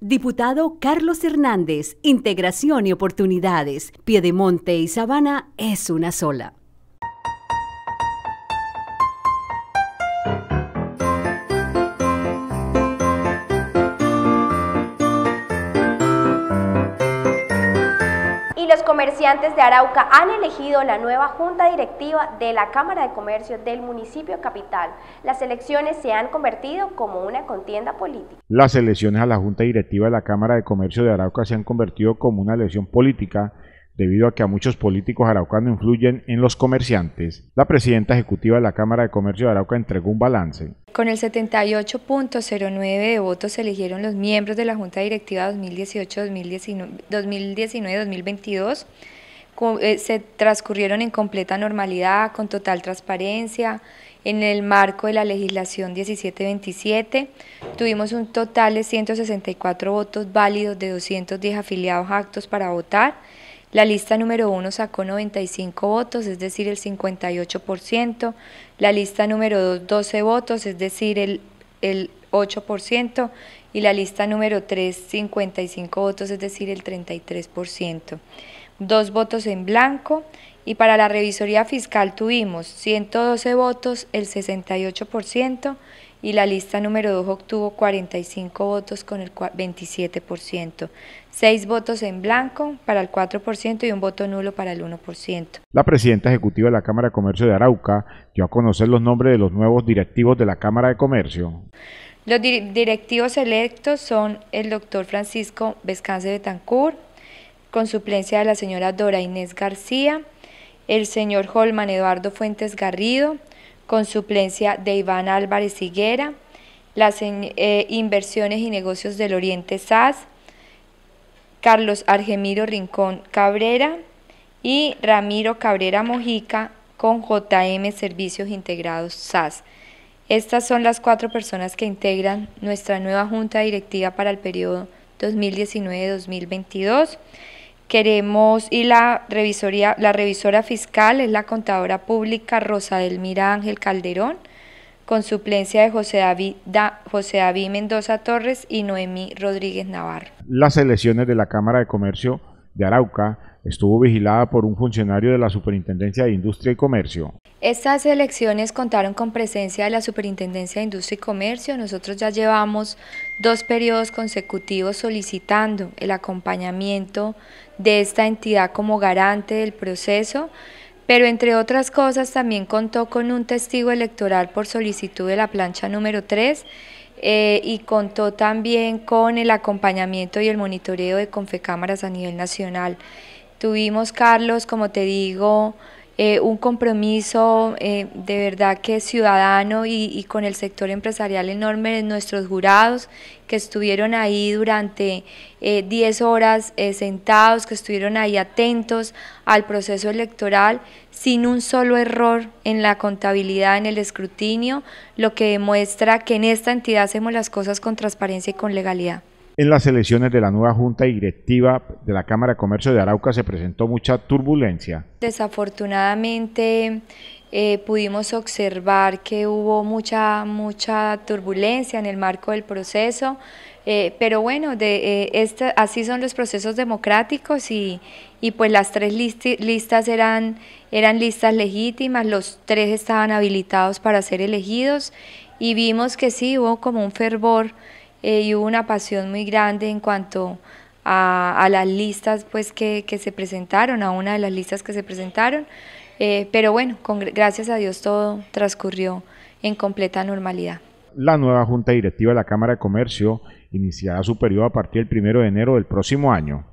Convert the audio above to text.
Diputado Carlos Hernández, Integración y Oportunidades, Piedemonte y Sabana es una sola. comerciantes de Arauca han elegido la nueva junta directiva de la Cámara de Comercio del municipio capital. Las elecciones se han convertido como una contienda política. Las elecciones a la junta directiva de la Cámara de Comercio de Arauca se han convertido como una elección política debido a que a muchos políticos araucanos influyen en los comerciantes, la presidenta ejecutiva de la Cámara de Comercio de Arauca entregó un balance. Con el 78.09 de votos se eligieron los miembros de la Junta Directiva 2018-2019-2022. Eh, se transcurrieron en completa normalidad, con total transparencia, en el marco de la legislación 1727. Tuvimos un total de 164 votos válidos de 210 afiliados actos para votar. La lista número 1 sacó 95 votos, es decir, el 58%. La lista número 2, 12 votos, es decir, el, 8%. Y la lista número 3, 55 votos, es decir, el 33%. Dos votos en blanco. Y para la revisoría fiscal tuvimos 112 votos, el 68% y la lista número 2 obtuvo 45 votos con el 27%, 6 votos en blanco para el 4% y un voto nulo para el 1%. La presidenta ejecutiva de la Cámara de Comercio de Arauca dio a conocer los nombres de los nuevos directivos de la Cámara de Comercio. Los directivos electos son el doctor Francisco de Tancur, con suplencia de la señora Dora Inés García, el señor Holman Eduardo Fuentes Garrido, con suplencia de Iván Álvarez Higuera, las eh, inversiones y negocios del Oriente SAS, Carlos Argemiro Rincón Cabrera y Ramiro Cabrera Mojica con JM Servicios Integrados SAS. Estas son las cuatro personas que integran nuestra nueva junta directiva para el periodo 2019-2022. Queremos y la revisoría, la revisora fiscal es la contadora pública Rosa Mira Ángel Calderón, con suplencia de José David, da, José David Mendoza Torres y Noemí Rodríguez Navarro. Las elecciones de la Cámara de Comercio de Arauca estuvo vigilada por un funcionario de la Superintendencia de Industria y Comercio. Estas elecciones contaron con presencia de la Superintendencia de Industria y Comercio. Nosotros ya llevamos dos periodos consecutivos solicitando el acompañamiento de esta entidad como garante del proceso pero entre otras cosas también contó con un testigo electoral por solicitud de la plancha número 3 eh, y contó también con el acompañamiento y el monitoreo de Confecámaras a nivel nacional. Tuvimos, Carlos, como te digo, eh, un compromiso eh, de verdad que ciudadano y, con el sector empresarial enorme de nuestros jurados que estuvieron ahí durante 10 eh, horas sentados, que estuvieron ahí atentos al proceso electoral sin un solo error en la contabilidad, en el escrutinio, lo que demuestra que en esta entidad hacemos las cosas con transparencia y con legalidad. En las elecciones de la nueva Junta Directiva de la Cámara de Comercio de Arauca se presentó mucha turbulencia. Desafortunadamente eh, pudimos observar que hubo mucha, mucha turbulencia en el marco del proceso, eh, pero bueno, de, eh, este, así son los procesos democráticos y, pues las tres listas eran, eran listas legítimas, los tres estaban habilitados para ser elegidos y vimos que sí hubo como un fervor eh, y hubo una pasión muy grande en cuanto a, las listas pues, que, se presentaron, a una de las listas que se presentaron. Eh, pero bueno, gracias a Dios todo transcurrió en completa normalidad. La nueva Junta Directiva de la Cámara de Comercio iniciará su periodo a partir del 1 de enero del próximo año.